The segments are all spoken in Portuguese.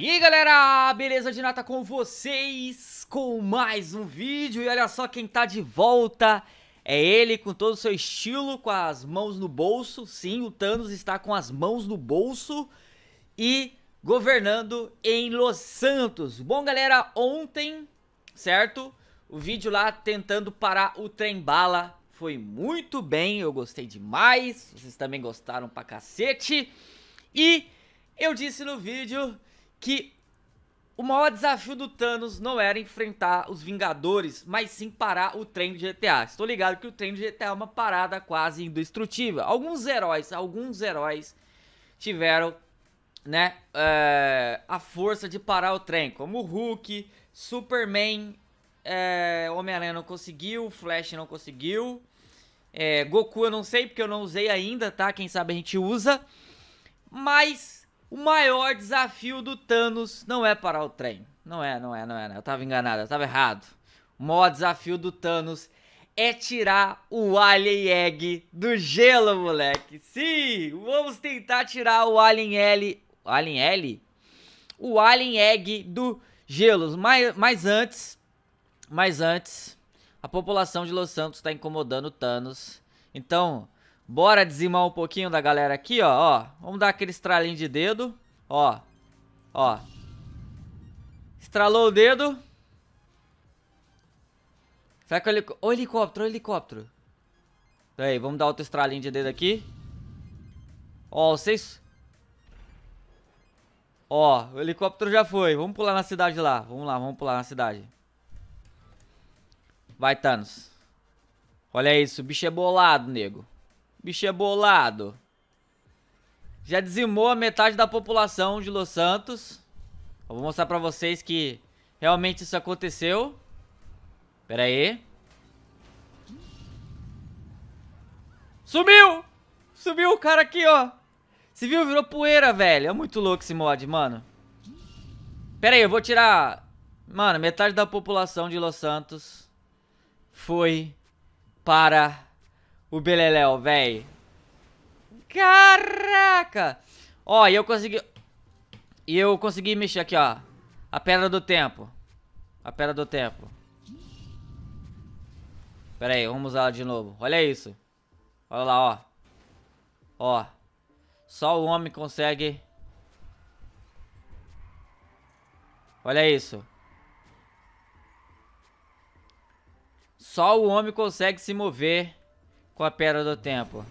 E aí galera, beleza de nata com vocês, com mais um vídeo E olha só quem tá de volta, é ele com todo o seu estilo, com as mãos no bolso Sim, o Thanos está com as mãos no bolso e governando em Los Santos Bom galera, ontem, certo, o vídeo lá tentando parar o trem-bala foi muito bem, eu gostei demais Vocês também gostaram pra cacete E eu disse no vídeo que o maior desafio do Thanos não era enfrentar os Vingadores, mas sim parar o trem de GTA. Estou ligado que o trem de GTA é uma parada quase indestrutível. Alguns heróis, alguns heróis tiveram, né, é, a força de parar o trem, como o Hulk, Superman, é, Homem-Aranha não conseguiu, Flash não conseguiu, é, Goku eu não sei porque eu não usei ainda, tá? Quem sabe a gente usa, mas o maior desafio do Thanos não é parar o trem. Não é, não é, não é. Não. É. Eu tava enganado, eu tava errado. O maior desafio do Thanos é tirar o Alien Egg do gelo, moleque. Sim, vamos tentar tirar o Alien L... Alien L? O Alien Egg do gelo. Mas, mas antes... Mas antes... A população de Los Santos tá incomodando o Thanos. Então... Bora dizimar um pouquinho da galera aqui, ó, ó. Vamos dar aquele estralinho de dedo, ó. Ó. Estralou o dedo. Será que o helic... oh, helicóptero, oh, helicóptero. Aí, vamos dar outro estralinho de dedo aqui. Ó, vocês... Ó, o helicóptero já foi. Vamos pular na cidade lá. Vamos lá, vamos pular na cidade. Vai, Thanos. Olha isso, o bicho é bolado, nego. Bicho é bolado. Já dizimou a metade da população de Los Santos. Eu vou mostrar pra vocês que realmente isso aconteceu. Pera aí. Sumiu! Sumiu o cara aqui, ó. Se viu, virou poeira, velho. É muito louco esse mod, mano. Pera aí, eu vou tirar... Mano, metade da população de Los Santos foi para o Beleléu, véi. Caraca! Ó, e eu consegui... E eu consegui mexer aqui, ó. A Pedra do Tempo. A Pedra do Tempo. Pera aí, vamos usar ela de novo. Olha isso. Olha lá, ó. Ó. Só o homem consegue... Olha isso. Só o homem consegue se mover com a Pedra do Tempo.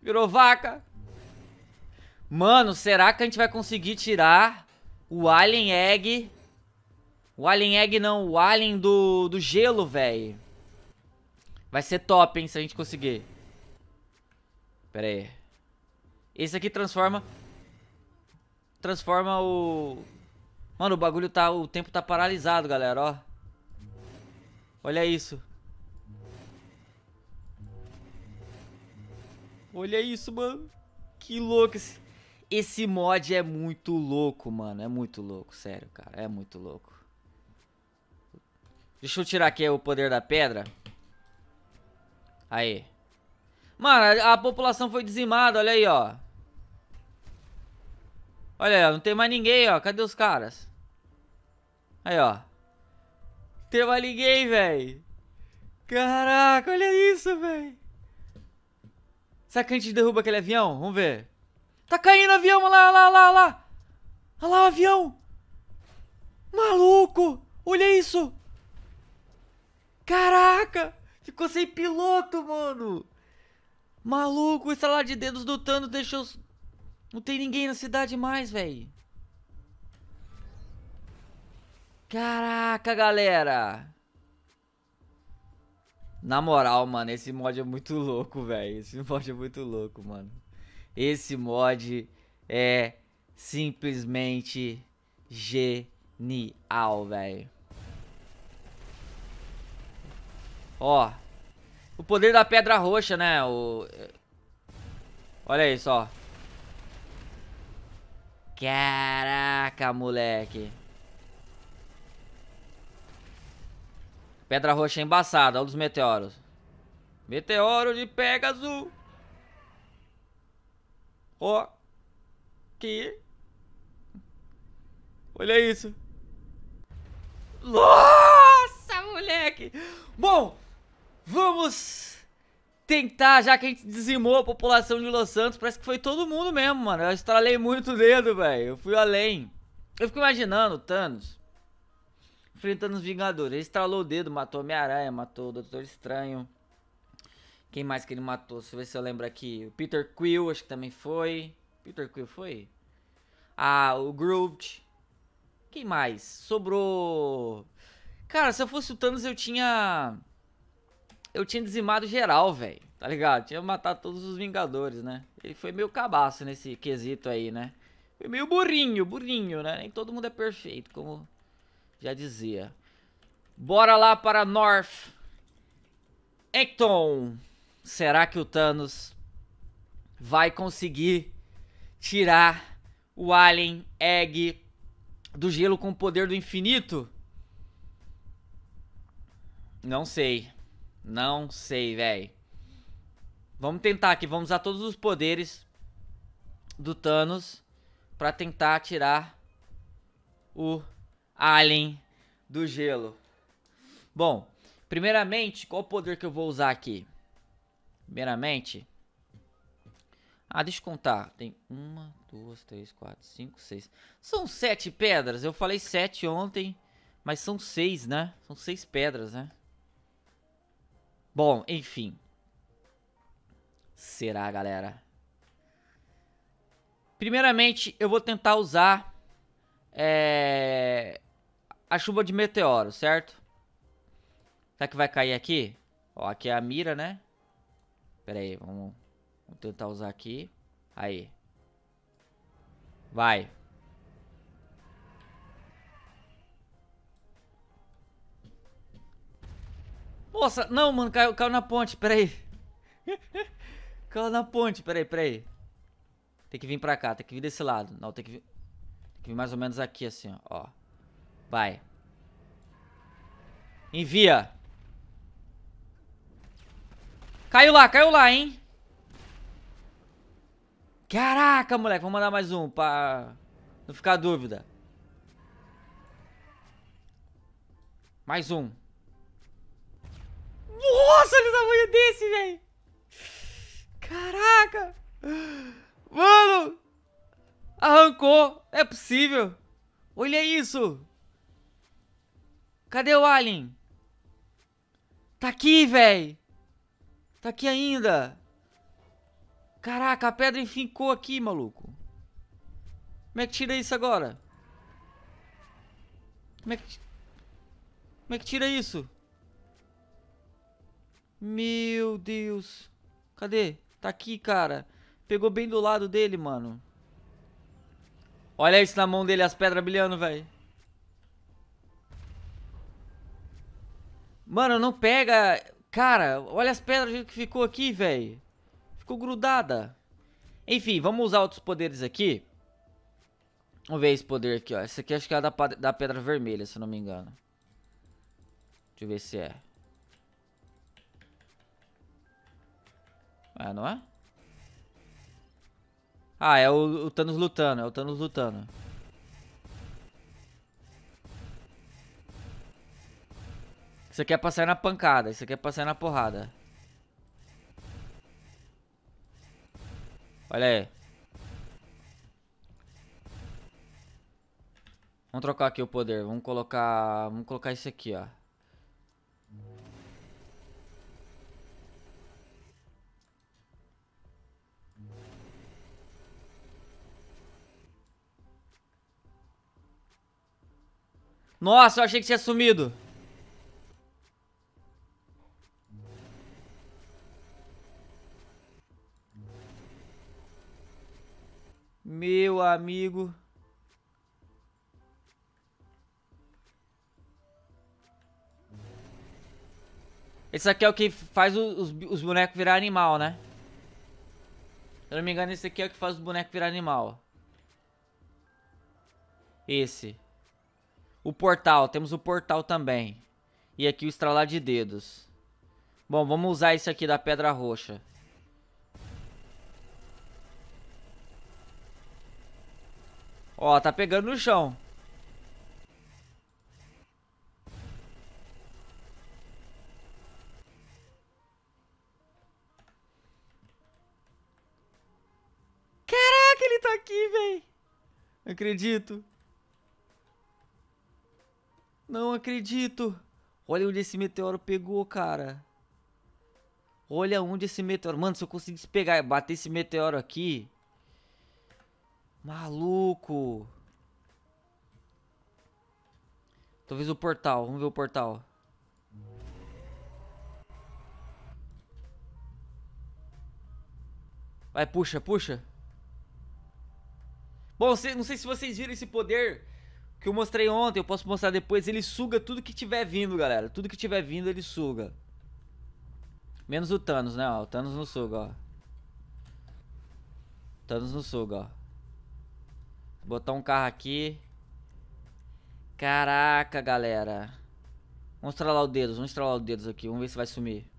Virou vaca. Mano, será que a gente vai conseguir tirar o Alien Egg? O Alien Egg não, o Alien do, do gelo, velho. Vai ser top, hein, se a gente conseguir. Pera aí. Esse aqui transforma... Transforma o... Mano, o bagulho tá... O tempo tá paralisado, galera, ó. Olha isso. Olha isso, mano. Que louco esse... Esse mod é muito louco, mano. É muito louco, sério, cara. É muito louco. Deixa eu tirar aqui o poder da pedra. Aí. Mano, a, população foi dizimada, olha aí, ó. Olha aí, não tem mais ninguém, ó. Cadê os caras? Aí, ó. Não tem mais ninguém, velho. Caraca, olha isso, velho. Será que a gente derruba aquele avião? Vamos ver. Tá caindo avião, olha lá, olha lá, olha lá. Olha lá o avião. Maluco, olha isso. Caraca, ficou sem piloto, mano. Maluco, estralar de dedos do Thanos deixou... Não tem ninguém na cidade mais, velho. Caraca, galera. Na moral, mano, esse mod é muito louco, velho. Esse mod é muito louco, mano. Esse mod é simplesmente genial, velho. Ó. O poder da pedra roxa, né? O... Olha isso, ó. Caraca, moleque. Pedra roxa é embaçada, olha os meteoros. Meteoro de Pegasus. Ó. Oh. Que. Olha isso. Nossa, moleque. Bom, vamos tentar, já que a gente dizimou a população de Los Santos. Parece que foi todo mundo mesmo, mano. Eu estralei muito o dedo, velho. Eu fui além. Eu fico imaginando, Thanos enfrentando os Vingadores. Ele estralou o dedo, matou Homem-Aranha, matou o Doutor Estranho. Quem mais que ele matou? Deixa eu ver se eu lembro aqui. O Peter Quill, acho que também foi. Peter Quill foi? Ah, o Groot. Quem mais? Sobrou. Cara, se eu fosse o Thanos, eu tinha. Eu tinha dizimado geral, velho. Tá ligado? Tinha matado todos os Vingadores, né? Ele foi meio cabaço nesse quesito aí, né? Foi meio burrinho, burrinho, né? Nem todo mundo é perfeito, como já dizia. Bora lá para North. Acton. Será que o Thanos vai conseguir tirar o Alien Egg do gelo com o poder do infinito? Não sei. Não sei, velho. Vamos tentar aqui. Vamos usar todos os poderes do Thanos para tentar tirar o Alien do Gelo. Bom, primeiramente, qual poder que eu vou usar aqui? Primeiramente... Ah, deixa eu contar. Tem uma, duas, três, quatro, cinco, seis. São sete pedras. Eu falei sete ontem, mas são seis, né? São seis pedras, né? Bom, enfim. Será, galera? Primeiramente, eu vou tentar usar... É a chuva de meteoro, certo? Será que vai cair aqui? Ó, aqui é a mira, né? Pera aí, vamos, vamos tentar usar aqui. Aí. Vai. Nossa, não, mano, caiu, caiu na ponte, peraí. caiu na ponte, peraí, peraí. Tem que vir pra cá, tem que vir desse lado. Não, tem que vir, tem que vir mais ou menos aqui, assim, ó. Vai. Envia. Caiu lá, caiu lá, hein? Caraca, moleque. Vou mandar mais um pra não ficar dúvida. Mais um. Nossa, olha o tamanho desse, velho. Caraca. Mano. Arrancou. é possível. Olha isso. Cadê o Alien? Tá aqui, véi. Tá aqui ainda. Caraca, a pedra enfincou aqui, maluco. Como é que tira isso agora? Como é que... Como é que tira isso? Meu Deus. Cadê? Tá aqui, cara. Pegou bem do lado dele, mano. Olha isso na mão dele, as pedras brilhando, velho. Mano, não pega. Cara, olha as pedras que ficou aqui, velho. Ficou grudada. Enfim, vamos usar outros poderes aqui. Vamos ver esse poder aqui, ó. Esse aqui acho que é da, da pedra vermelha, se não me engano. Deixa eu ver se é. É, não é? Ah, é o, o Thanos lutando, é o Thanos lutando. Isso aqui é pra sair na pancada, isso aqui é pra sair na porrada. Olha aí. Vamos trocar aqui o poder. Vamos colocar, vamos colocar isso aqui, ó. Nossa, eu achei que tinha sumido. amigo. Esse aqui é o que faz os, os bonecos virar animal, né? Se eu não me engano, esse aqui é o que faz os bonecos virar animal. Esse. O portal. Temos o portal também. E aqui o estralar de dedos. Bom, vamos usar esse aqui da pedra roxa. Ó, tá pegando no chão. Caraca, ele tá aqui, véi. Não acredito. Não acredito. Olha onde esse meteoro pegou, cara. Olha onde esse meteoro... Mano, se eu conseguisse pegar e bater esse meteoro aqui... Maluco. Talvez o portal. Vamos ver o portal. Vai, puxa, puxa. Bom, não sei se vocês viram esse poder que eu mostrei ontem. Eu posso mostrar depois. Ele suga tudo que tiver vindo, galera. Tudo que tiver vindo, ele suga. Menos o Thanos, né? o Thanos não suga, ó. Thanos não suga, ó. Botar um carro aqui. Caraca, galera. Vamos estralar o dedo, vamos estralar o dedo aqui. Vamos ver se vai sumir.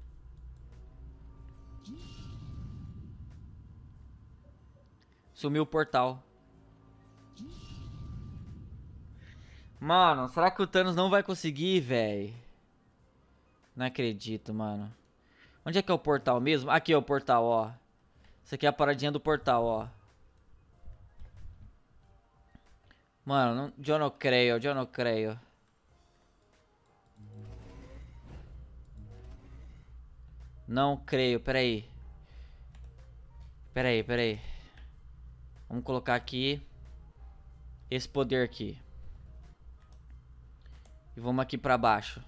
Sumiu o portal. Mano, será que o Thanos não vai conseguir, velho? Não acredito, mano. Onde é que é o portal mesmo? Aqui é o portal, ó. Isso aqui é a paradinha do portal, ó. Mano, não, eu não creio, eu não creio. Não creio, peraí. Peraí, peraí. Vamos colocar aqui. Esse poder aqui. E vamos aqui pra baixo.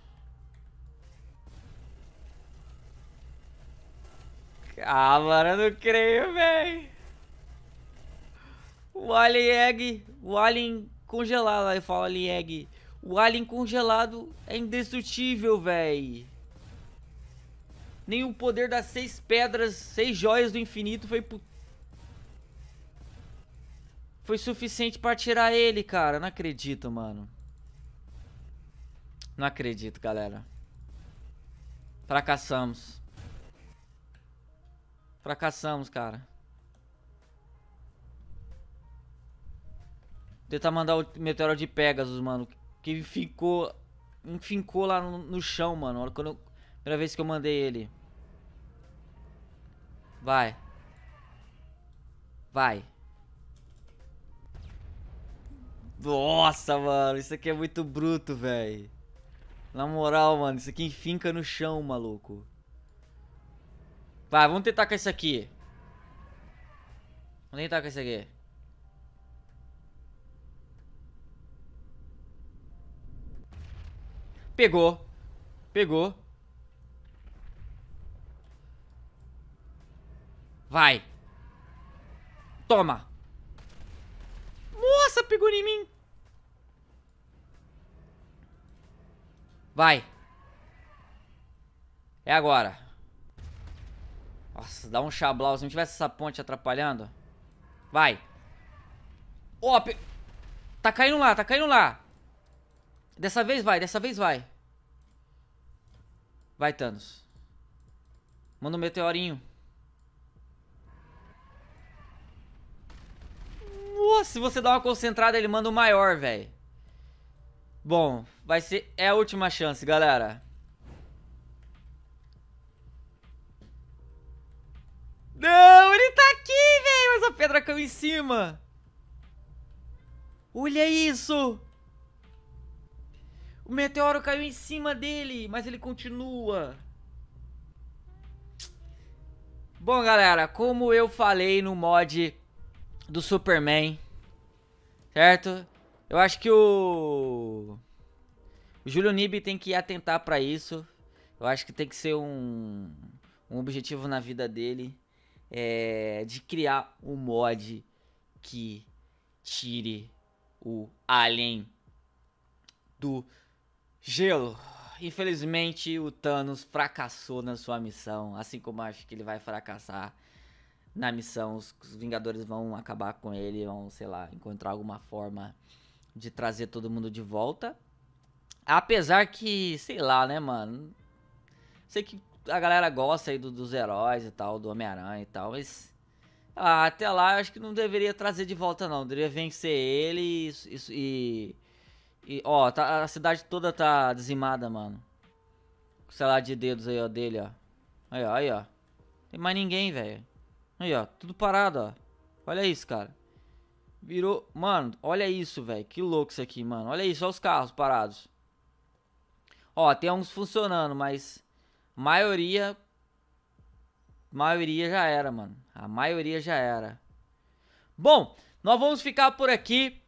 Ah, mano, eu não creio, velho. O alien é egg, o alien congelado, aí fala alien é egg. O alien congelado é indestrutível, véi. Nem o poder das seis pedras, seis joias do infinito foi Foi suficiente pra tirar ele, cara. Não acredito, mano. Não acredito, galera. Fracassamos. Fracassamos, cara. tentar mandar o meteoro de Pegasus, mano. Que ficou. Enfincou lá no, no chão, mano. Quando eu, primeira vez que eu mandei ele. Vai. Vai. Nossa, mano. Isso aqui é muito bruto, velho. Na moral, mano. Isso aqui finca no chão, maluco. Vai, vamos tentar com esse aqui. Vamos tentar com esse aqui. Pegou. Pegou. Vai. Toma. Nossa, pegou em mim. Vai. É agora. Nossa, dá um chablau. Se não tivesse essa ponte atrapalhando. Vai. Ó, oh, pe... tá caindo lá, tá caindo lá. Dessa vez vai, dessa vez vai. Vai, Thanos. Manda um meteorinho. Nossa, se você dá uma concentrada, ele manda o um maior, velho. Bom, vai ser... É a última chance, galera. Não, ele tá aqui, velho. Mas a pedra caiu em cima. Olha isso. O meteoro caiu em cima dele, mas ele continua. Bom, galera, como eu falei no mod do Superman, certo? Eu acho que o, o Júlio Nib tem que atentar para isso. Eu acho que tem que ser um, um objetivo na vida dele é, de criar um mod que tire o Alien do Gelo, infelizmente o Thanos fracassou na sua missão, assim como acho que ele vai fracassar na missão. Os, Vingadores vão acabar com ele, vão, sei lá, encontrar alguma forma de trazer todo mundo de volta. Apesar que, sei lá, né, mano? Sei que a galera gosta aí do, dos heróis e tal, do Homem-Aranha e tal, mas ah, até lá eu acho que não deveria trazer de volta, não. Deveria vencer ele e, e, e e, ó, tá, a cidade toda tá dizimada, mano. Sei lá, de dedos aí, ó, dele, ó. Aí, ó, aí, ó. Tem mais ninguém, velho. Aí, ó, tudo parado, ó. Olha isso, cara. Virou... Mano, olha isso, velho. Que louco isso aqui, mano. Olha isso, olha os carros parados. Ó, tem uns funcionando, mas... Maioria... Maioria já era, mano. A maioria já era. Bom, nós vamos ficar por aqui.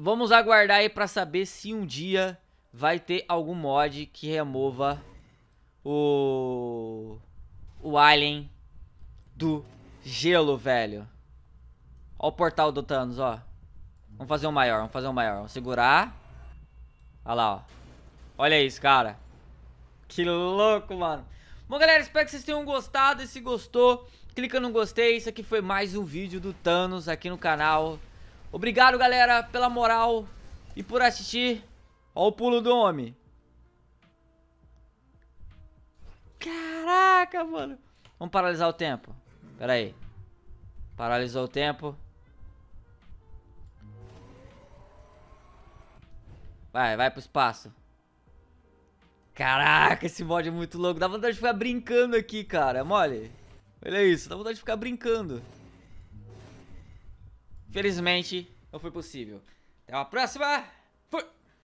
Vamos aguardar aí pra saber se um dia vai ter algum mod que remova o... O alien do gelo, velho. Ó o portal do Thanos, ó. Vamos fazer um maior, vamos fazer um maior. Vamos segurar. Olha lá, ó. Olha isso, cara. Que louco, mano. Bom, galera, espero que vocês tenham gostado. E se gostou, clica no gostei. Isso aqui foi mais um vídeo do Thanos aqui no canal. Obrigado, galera, pela moral e por assistir. Ó o pulo do homem. Caraca, mano. Vamos paralisar o tempo. Pera aí. Paralisou o tempo. Vai, vai pro espaço. Caraca, esse mod é muito louco. Dá vontade de ficar brincando aqui, cara. É mole. Olha isso, dá vontade de ficar brincando. Felizmente, não foi possível. Até a próxima. Fui!